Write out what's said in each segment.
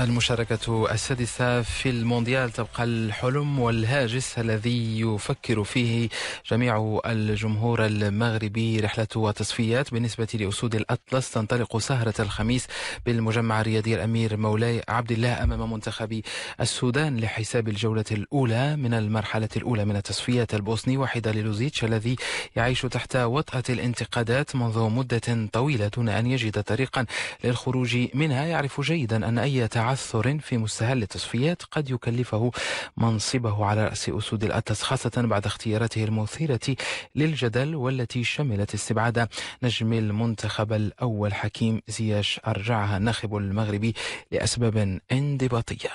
المشاركة السادسة في المونديال تبقى الحلم والهاجس الذي يفكر فيه جميع الجمهور المغربي رحلة وتصفيات بالنسبة لأسود الأطلس تنطلق سهرة الخميس بالمجمع الرياضي الأمير مولاي عبد الله أمام منتخب السودان لحساب الجولة الأولى من المرحلة الأولى من التصفيات البوسني وحيد للوزيتش الذي يعيش تحت وطأة الانتقادات منذ مدة طويلة دون أن يجد طريقا للخروج منها يعرف جيدا أن أي تعثر في مستهل التصفيات قد يكلفه منصبه على رأس أسود الأطلس خاصة بعد اختياراته المثيرة للجدل والتي شملت استبعاد نجم المنتخب الأول حكيم زياش أرجعها الناخب المغربي لأسباب انضباطية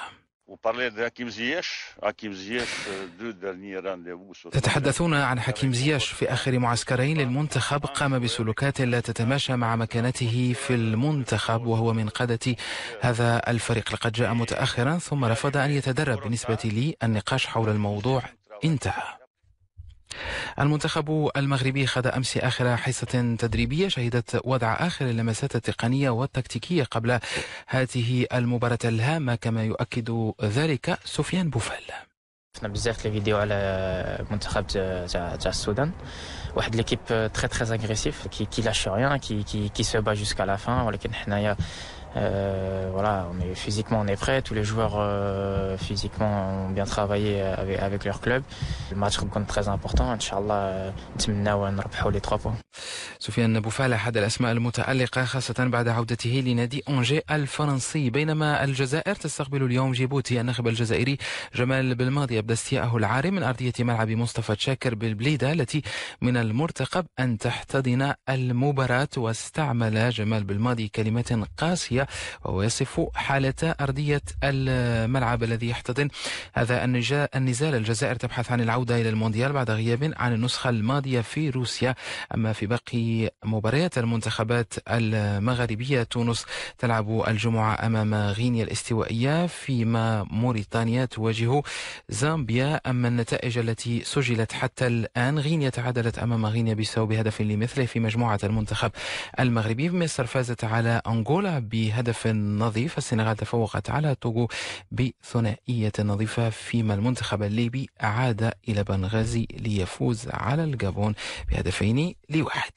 de Hakim Ziyech. Hakim Ziyech, euh, deux derniers rendez-vous. تتحدثون عن حكيم زياش في آخر معسكرين للمنتخب قام بسلوكات لا تتماشى مع مكانته في المنتخب وهو من قادة هذا الفريق لقد جاء متأخرا ثم رفض أن يتدرب بالنسبة لي النقاش حول الموضوع انتهى المنتخب المغربي خاض أمس آخر حصة تدريبية شهدت وضع آخر اللمسات التقنية والتكتيكية قبل هذه المباراة الهامة كما يؤكد ذلك سفيان بوفال شفنا بزاف لي فيديو على المنتخب تاع تاع السودان واحد ليكيب تري تري اغريسيف كي كي لاش ريان كي كي كي سو با جوسكا لا فان ولكن حنايا Euh, voilà, on est, physiquement on est prêt, tous les joueurs euh, physiquement ont bien travaillé avec, leur club. Le match compte très important, Inch'Allah, euh, les trois points. سفيان بوفال أحد الأسماء المتألقة خاصة بعد عودته لنادي اونجي الفرنسي بينما الجزائر تستقبل اليوم جيبوتي الناخب الجزائري جمال بالماضي أبدى استياءه العاري من أرضية ملعب مصطفى شاكر بالبليدة التي من المرتقب أن تحتضن المباراة واستعمل جمال بالماضي كلمات قاسية وهو يصف حالة أرضية الملعب الذي يحتضن هذا النزال الجزائر تبحث عن العودة إلى المونديال بعد غياب عن النسخة الماضية في روسيا أما في باقي مباريات المنتخبات المغربية تونس تلعب الجمعة أمام غينيا الاستوائية فيما موريتانيا تواجه زامبيا أما النتائج التي سجلت حتى الآن غينيا تعادلت أمام غينيا بيساو بهدف لمثله في مجموعة المنتخب المغربي مصر فازت على أنغولا بهدف نظيف السنغال تفوقت على توغو بثنائية نظيفة فيما المنتخب الليبي عاد إلى بنغازي ليفوز على الجابون بهدفين لواحد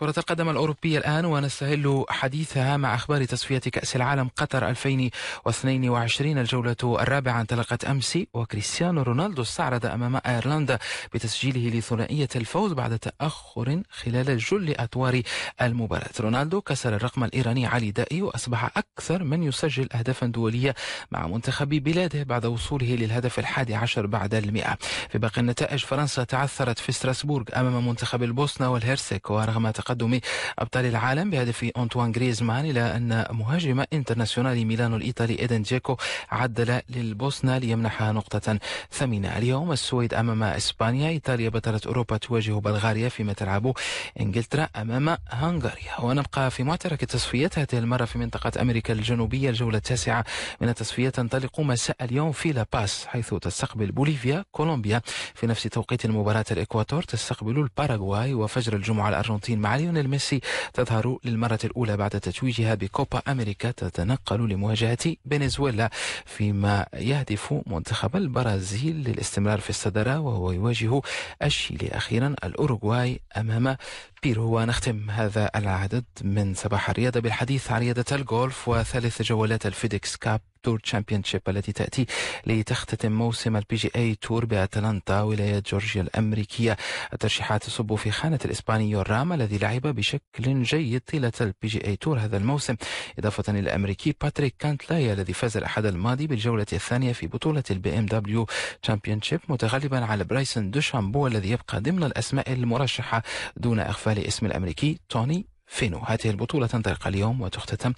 كرة القدم الأوروبية الآن ونستهل حديثها مع أخبار تصفية كأس العالم قطر 2022 الجولة الرابعة انطلقت أمس وكريستيانو رونالدو استعرض أمام أيرلندا بتسجيله لثنائية الفوز بعد تأخر خلال جل أطوار المباراة رونالدو كسر الرقم الإيراني علي دائي وأصبح أكثر من يسجل أهدافا دولية مع منتخب بلاده بعد وصوله للهدف الحادي عشر بعد المئة في باقي النتائج فرنسا تعثرت في ستراسبورغ أمام منتخب البوسنة والهرسك ورغم تقدم أبطال العالم بهدف أنطوان غريزمان إلى أن مهاجم انترناسيونال ميلانو الإيطالي إيدن جيكو عدل للبوسنة ليمنحها نقطة ثمينة اليوم السويد أمام إسبانيا إيطاليا بطلة أوروبا تواجه بلغاريا فيما تلعب إنجلترا أمام هنغاريا ونبقى في معترك التصفيات هذه المرة في منطقة أمريكا الجنوبية الجولة التاسعة من التصفيات تنطلق مساء اليوم في لاباس حيث تستقبل بوليفيا كولومبيا في نفس توقيت مباراة الإكواتور تستقبل الباراغواي وفجر الجمعة الأرجنتين مع ليونيل ميسي تظهر للمرة الأولى بعد تتويجها بكوبا أمريكا تتنقل لمواجهة فنزويلا فيما يهدف منتخب البرازيل للاستمرار في الصدارة وهو يواجه الشيلي أخيرا الأوروغواي أمام بيرو ونختم هذا العدد من صباح الرياضة بالحديث عن رياضة الجولف وثالث جولات الفيدكس كاب تور تشامبيونشيب التي تأتي لتختتم موسم البي جي اي تور بأتلانتا ولاية جورجيا الأمريكية الترشيحات تصب في خانة الإسباني راما الذي لعب بشكل جيد طيلة البي جي اي تور هذا الموسم إضافة إلى الأمريكي باتريك كانتلاي الذي فاز الأحد الماضي بالجولة الثانية في بطولة البي ام دبليو تشامبيونشيب متغلبا على برايسون دوشامبو الذي يبقى ضمن الأسماء المرشحة دون إغفال اسم الأمريكي توني فينو هذه البطولة تنطلق اليوم وتختتم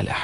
الأحد